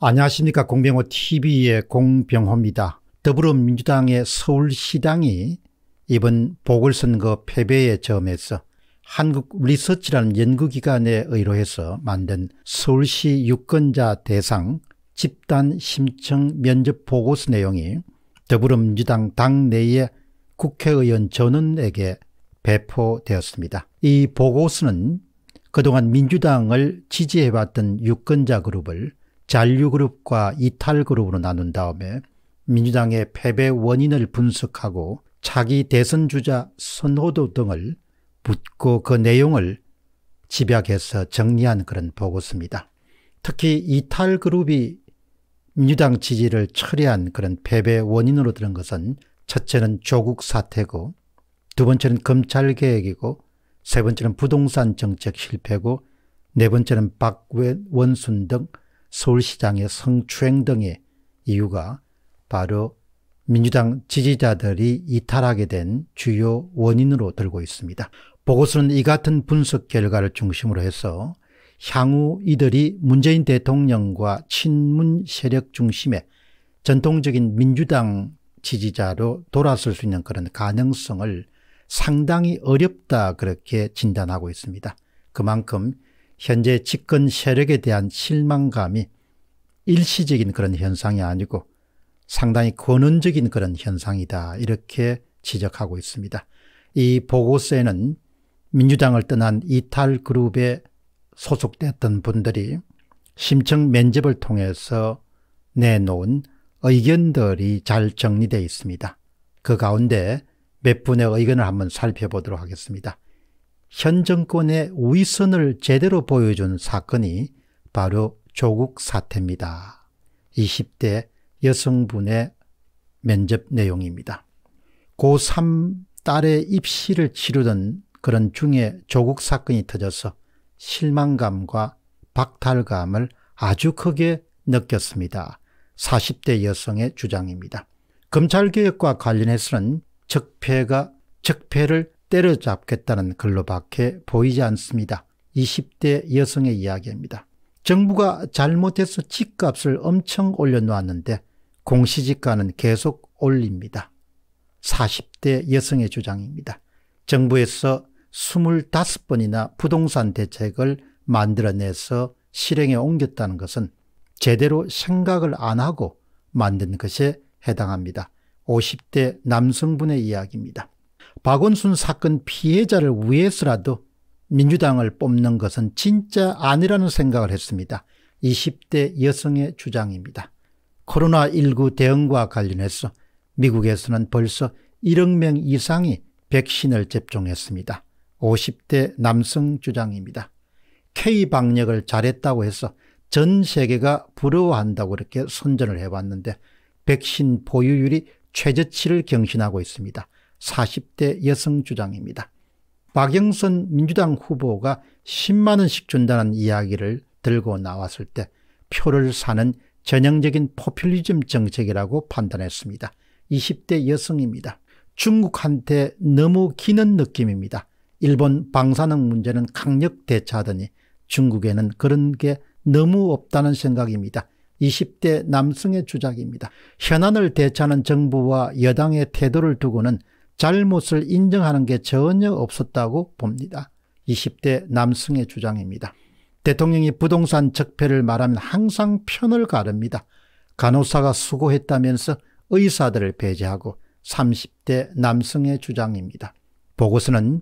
안녕하십니까 공병호TV의 공병호입니다. 더불어민주당의 서울시당이 이번 보궐선거 패배의 점에서 한국리서치라는 연구기관에 의뢰해서 만든 서울시 유권자 대상 집단 심층 면접 보고서 내용이 더불어민주당 당내의 국회의원 전원에게 배포되었습니다. 이 보고서는 그동안 민주당을 지지해왔던 유권자 그룹을 잔류그룹과 이탈그룹으로 나눈 다음에 민주당의 패배 원인을 분석하고 자기 대선주자 선호도 등을 묻고 그 내용을 집약해서 정리한 그런 보고서입니다. 특히 이탈그룹이 민주당 지지를 철회한 그런 패배 원인으로 들은 것은 첫째는 조국 사태고 두 번째는 검찰개혁이고 세 번째는 부동산 정책 실패고 네 번째는 박원순 등 서울시장의 성추행 등의 이유가 바로 민주당 지지자들이 이탈하게 된 주요 원인으로 들고 있습니다. 보고서는 이 같은 분석 결과를 중심으로 해서 향후 이들이 문재인 대통령과 친문 세력 중심의 전통적인 민주당 지지자로 돌아설 수 있는 그런 가능성을 상당히 어렵다 그렇게 진단하고 있습니다. 그만큼 현재 집권 세력에 대한 실망감이 일시적인 그런 현상이 아니고 상당히 권원적인 그런 현상이다 이렇게 지적하고 있습니다. 이 보고서에는 민주당을 떠난 이탈 그룹에 소속됐던 분들이 심층 면접을 통해서 내놓은 의견들이 잘 정리되어 있습니다. 그 가운데 몇 분의 의견을 한번 살펴보도록 하겠습니다. 현 정권의 위선을 제대로 보여준 사건이 바로 조국 사태입니다. 20대 여성분의 면접 내용입니다. 고3 딸의 입시를 치르던 그런 중에 조국 사건이 터져서 실망감과 박탈감을 아주 크게 느꼈습니다. 40대 여성의 주장입니다. 검찰개혁과 관련해서는 적폐가 적폐를 때려잡겠다는 글로밖에 보이지 않습니다. 20대 여성의 이야기입니다. 정부가 잘못해서 집값을 엄청 올려놓았는데 공시지가는 계속 올립니다. 40대 여성의 주장입니다. 정부에서 25번이나 부동산 대책을 만들어내서 실행에 옮겼다는 것은 제대로 생각을 안 하고 만든 것에 해당합니다. 50대 남성분의 이야기입니다. 박원순 사건 피해자를 위해서라도 민주당을 뽑는 것은 진짜 아니라는 생각을 했습니다. 20대 여성의 주장입니다. 코로나19 대응과 관련해서 미국에서는 벌써 1억 명 이상이 백신을 접종했습니다. 50대 남성 주장입니다. K방역을 잘했다고 해서 전 세계가 부러워한다고 이렇게 선전을 해왔는데 백신 보유율이 최저치를 경신하고 있습니다. 40대 여성 주장입니다. 박영선 민주당 후보가 10만 원씩 준다는 이야기를 들고 나왔을 때 표를 사는 전형적인 포퓰리즘 정책이라고 판단했습니다. 20대 여성입니다. 중국한테 너무 기는 느낌입니다. 일본 방사능 문제는 강력 대처하더니 중국에는 그런 게 너무 없다는 생각입니다. 20대 남성의 주작입니다. 현안을 대처하는 정부와 여당의 태도를 두고는 잘못을 인정하는 게 전혀 없었다고 봅니다. 20대 남성의 주장입니다. 대통령이 부동산 적폐를 말하면 항상 편을 가릅니다. 간호사가 수고했다면서 의사들을 배제하고 30대 남성의 주장입니다. 보고서는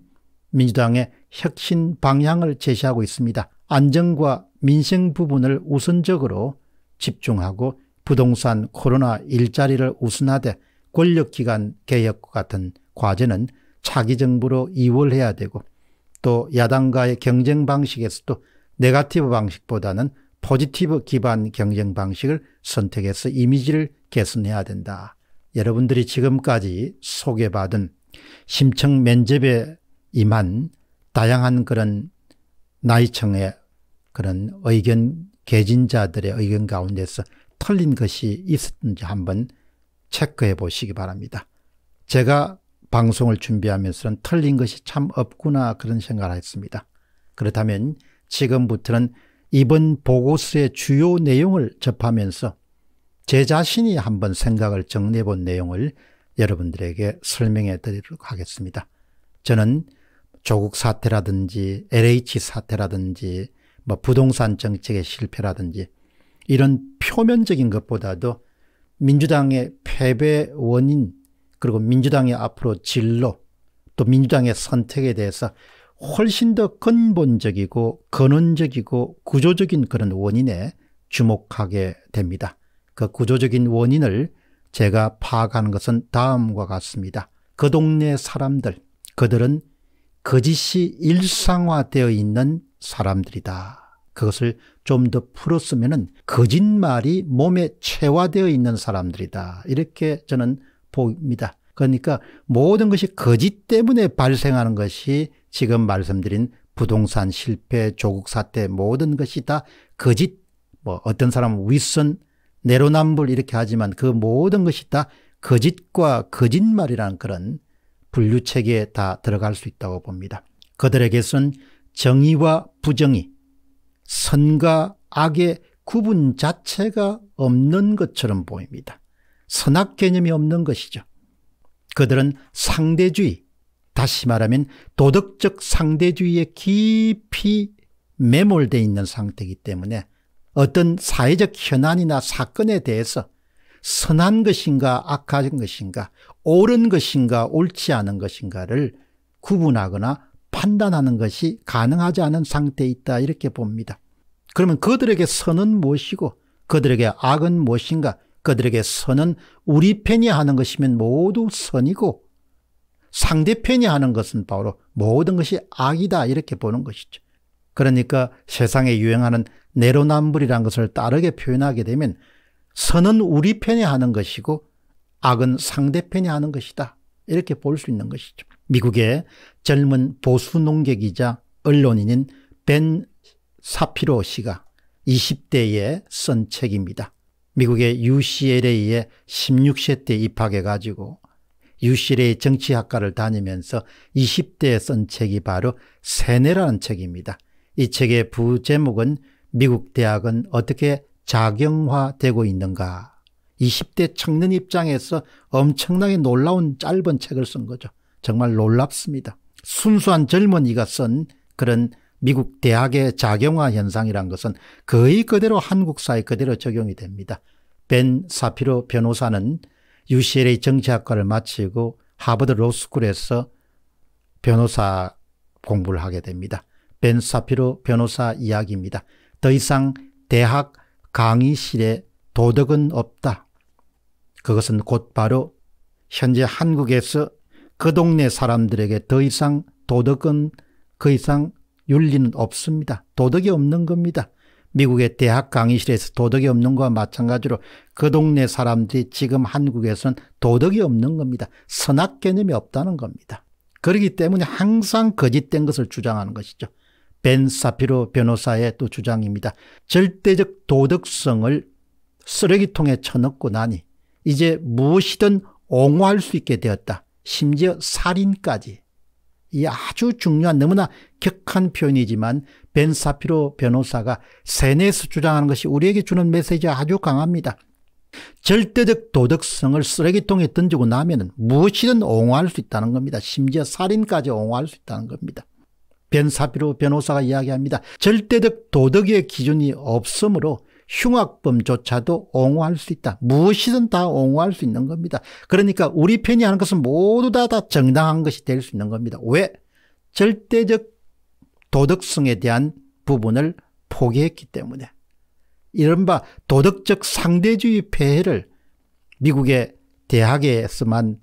민주당의 혁신 방향을 제시하고 있습니다. 안정과 민생 부분을 우선적으로 집중하고 부동산 코로나 일자리를 우선하되 권력기관 개혁과 같은 과제는 차기 정부로 이월해야 되고 또 야당과의 경쟁 방식에서도 네가티브 방식보다는 포지티브 기반 경쟁 방식을 선택해서 이미지를 개선해야 된다. 여러분들이 지금까지 소개받은 심층 면접에 임한 다양한 그런 나이층의 그런 의견 개진자들의 의견 가운데서 틀린 것이 있었는지 한번 체크해 보시기 바랍니다. 제가 방송을 준비하면서는 틀린 것이 참 없구나 그런 생각을 했습니다. 그렇다면 지금부터는 이번 보고서의 주요 내용을 접하면서 제 자신이 한번 생각을 정리해 본 내용을 여러분들에게 설명해 드리도록 하겠습니다. 저는 조국 사태라든지 LH 사태라든지 뭐 부동산 정책의 실패라든지 이런 표면적인 것보다도 민주당의 패배 원인 그리고 민주당의 앞으로 진로 또 민주당의 선택에 대해서 훨씬 더 근본적이고 근원적이고 구조적인 그런 원인에 주목하게 됩니다. 그 구조적인 원인을 제가 파악하는 것은 다음과 같습니다. 그 동네 사람들, 그들은 거짓이 일상화되어 있는 사람들이다. 그것을 좀 더 풀었으면 거짓말이 몸에 체화되어 있는 사람들이다. 이렇게 저는 공포입니다. 그러니까 모든 것이 거짓 때문에 발생하는 것이 지금 말씀드린 부동산 실패, 조국 사태 모든 것이 다 거짓, 뭐 어떤 사람은 윗선, 내로남불 이렇게 하지만 그 모든 것이 다 거짓과 거짓말이라는 그런 분류 체계에 다 들어갈 수 있다고 봅니다. 그들에게선 정의와 부정의, 선과 악의 구분 자체가 없는 것처럼 보입니다. 선악 개념이 없는 것이죠. 그들은 상대주의, 다시 말하면 도덕적 상대주의에 깊이 매몰되어 있는 상태이기 때문에 어떤 사회적 현안이나 사건에 대해서 선한 것인가 악한 것인가 옳은 것인가 옳지 않은 것인가를 구분하거나 판단하는 것이 가능하지 않은 상태에 있다 이렇게 봅니다. 그러면 그들에게 선은 무엇이고 그들에게 악은 무엇인가 그들에게 선은 우리 편이 하는 것이면 모두 선이고 상대편이 하는 것은 바로 모든 것이 악이다 이렇게 보는 것이죠. 그러니까 세상에 유행하는 내로남불이란 것을 따르게 표현하게 되면 선은 우리 편이 하는 것이고 악은 상대편이 하는 것이다 이렇게 볼 수 있는 것이죠. 미국의 젊은 보수 농객이자 언론인인 벤 사피로 씨가 20대에 쓴 책입니다. 미국의 UCLA에 16세 때 입학해가지고 UCLA 정치학과를 다니면서 20대에 쓴 책이 바로 세뇌라는 책입니다. 이 책의 부제목은 미국 대학은 어떻게 자경화되고 있는가 20대 청년 입장에서 엄청나게 놀라운 짧은 책을 쓴 거죠. 정말 놀랍습니다. 순수한 젊은이가 쓴 그런 미국 대학의 작용화 현상이란 것은 거의 그대로 한국 사회 그대로 적용이 됩니다. 벤 사피로 변호사는 UCLA 정치학과를 마치고 하버드 로스쿨에서 변호사 공부를 하게 됩니다. 벤 사피로 변호사 이야기입니다. 더 이상 대학 강의실에 도덕은 없다. 그것은 곧바로 현재 한국에서 그 동네 사람들에게 더 이상 도덕은 그 이상 윤리는 없습니다. 도덕이 없는 겁니다. 미국의 대학 강의실에서 도덕이 없는 것과 마찬가지로 그 동네 사람들이 지금 한국에서는 도덕이 없는 겁니다. 선악 개념이 없다는 겁니다. 그러기 때문에 항상 거짓된 것을 주장하는 것이죠. 벤 사피로 변호사의 또 주장입니다. 절대적 도덕성을 쓰레기통에 쳐넣고 나니 이제 무엇이든 옹호할 수 있게 되었다. 심지어 살인까지. 이 아주 중요한 너무나 격한 표현이지만 벤 사피로 변호사가 세뇌에서 주장하는 것이 우리에게 주는 메시지가 아주 강합니다. 절대적 도덕성을 쓰레기통에 던지고 나면 무엇이든 옹호할 수 있다는 겁니다. 심지어 살인까지 옹호할 수 있다는 겁니다. 변사비로 변호사가 이야기합니다. 절대적 도덕의 기준이 없으므로 흉악범조차도 옹호할 수 있다. 무엇이든 다 옹호할 수 있는 겁니다. 그러니까 우리 편이 하는 것은 모두 다, 다 정당한 것이 될 수 있는 겁니다. 왜? 절대적 도덕성에 대한 부분을 포기했기 때문에 이른바 도덕적 상대주의 폐해를 미국의 대학에서만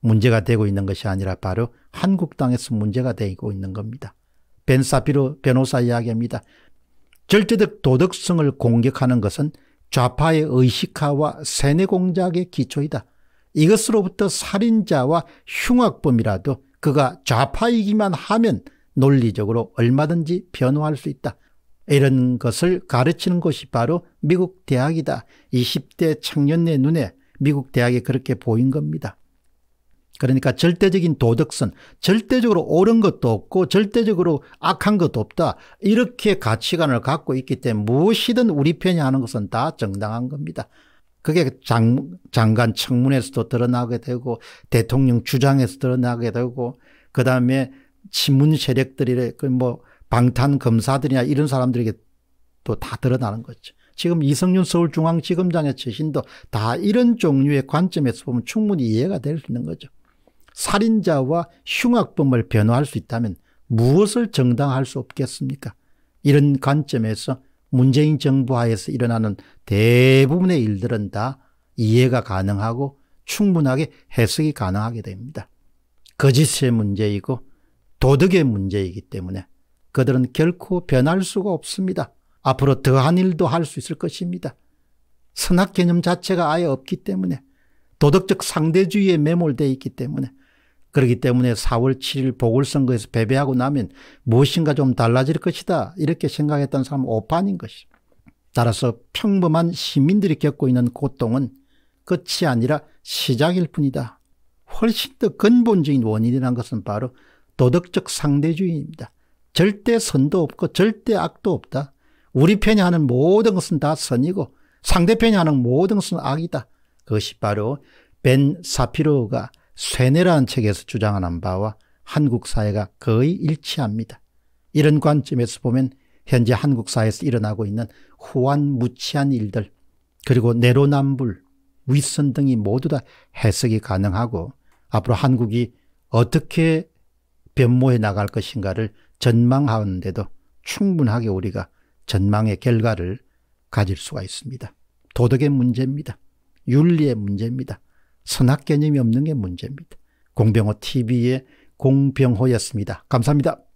문제가 되고 있는 것이 아니라 바로 한국당에서 문제가 되고 있는 겁니다. 벤사피로 변호사 이야기입니다. 절대적 도덕성을 공격하는 것은 좌파의 의식화와 세뇌 공작의 기초이다. 이것으로부터 살인자와 흉악범이라도 그가 좌파이기만 하면 논리적으로 얼마든지 변호할 수 있다. 이런 것을 가르치는 것이 바로 미국 대학이다. 20대 청년의 눈에 미국 대학이 그렇게 보인 겁니다. 그러니까 절대적인 도덕선, 절대적으로 옳은 것도 없고 절대적으로 악한 것도 없다. 이렇게 가치관을 갖고 있기 때문에 무엇이든 우리 편이 하는 것은 다 정당한 겁니다. 그게 장, 장관 청문회에서도 드러나게 되고 대통령 주장에서 드러나게 되고 그 다음에 친문 세력들이 뭐 방탄 검사들이나 이런 사람들에게 또다 드러나는 거죠. 지금 이성윤 서울중앙지검장의 처신도 다 이런 종류의 관점에서 보면 충분히 이해가 될 수 있는 거죠. 살인자와 흉악범을 변호할 수 있다면 무엇을 정당할 수 없겠습니까? 이런 관점에서 문재인 정부 하에서 일어나는 대부분의 일들은 다 이해가 가능하고 충분하게 해석이 가능하게 됩니다. 거짓의 문제이고 도덕의 문제이기 때문에 그들은 결코 변할 수가 없습니다. 앞으로 더한 일도 할 수 있을 것입니다. 선악 개념 자체가 아예 없기 때문에 도덕적 상대주의에 매몰되어 있기 때문에 그렇기 때문에 4월 7일 보궐선거에서 배배하고 나면 무엇인가 좀 달라질 것이다 이렇게 생각했던 사람 오판인 것이 따라서 평범한 시민들이 겪고 있는 고통은 끝이 아니라 시작일 뿐이다. 훨씬 더 근본적인 원인이란 것은 바로 도덕적 상대주의입니다. 절대 선도 없고 절대 악도 없다. 우리 편이 하는 모든 것은 다 선이고 상대편이 하는 모든 것은 악이다. 그것이 바로 벤 사피로가 쇠뇌라는 책에서 주장하는 바와 한국 사회가 거의 일치합니다. 이런 관점에서 보면 현재 한국 사회에서 일어나고 있는 호환무치한 일들 그리고 내로남불, 윗선 등이 모두 다 해석이 가능하고 앞으로 한국이 어떻게 변모해 나갈 것인가를 전망하는데도 충분하게 우리가 전망의 결과를 가질 수가 있습니다. 도덕의 문제입니다. 윤리의 문제입니다. 선악 개념이 없는 게 문제입니다. 공병호 TV의 공병호였습니다. 감사합니다.